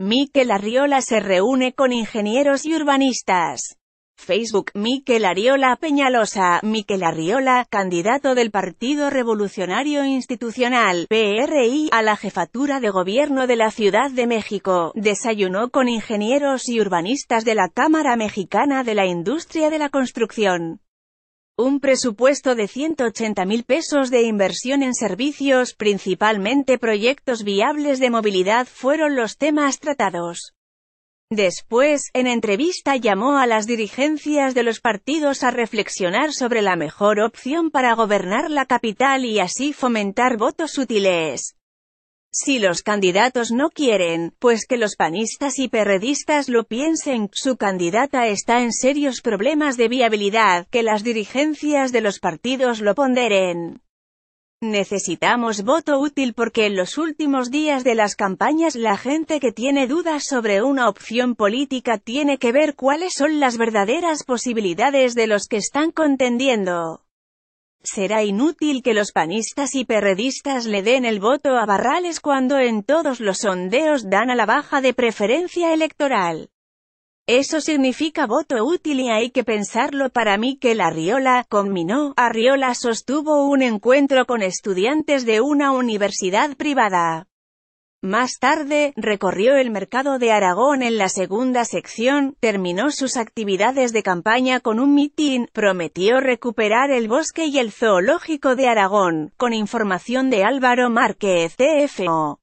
Miquel Arriola se reúne con ingenieros y urbanistas. Facebook Miquel Arriola Peñalosa Miquel Arriola, candidato del Partido Revolucionario Institucional, PRI, a la jefatura de gobierno de la Ciudad de México, desayunó con ingenieros y urbanistas de la Cámara Mexicana de la Industria de la Construcción. Un presupuesto de 180.000 pesos de inversión en servicios, principalmente proyectos viables de movilidad fueron los temas tratados. Después, en entrevista llamó a las dirigencias de los partidos a reflexionar sobre la mejor opción para gobernar la capital y así fomentar votos útiles. Si los candidatos no quieren, pues que los panistas y perredistas lo piensen, su candidata está en serios problemas de viabilidad, que las dirigencias de los partidos lo ponderen. Necesitamos voto útil porque en los últimos días de las campañas la gente que tiene dudas sobre una opción política tiene que ver cuáles son las verdaderas posibilidades de los que están contendiendo. Será inútil que los panistas y perredistas le den el voto a Barrales cuando en todos los sondeos dan a la baja de preferencia electoral. Eso significa voto útil y hay que pensarlo para mí que la Riola conminó, Arriola sostuvo un encuentro con estudiantes de una universidad privada. Más tarde, recorrió el mercado de Aragón en la segunda sección, terminó sus actividades de campaña con un mitin, prometió recuperar el bosque y el zoológico de Aragón, con información de Álvaro Márquez, TFO.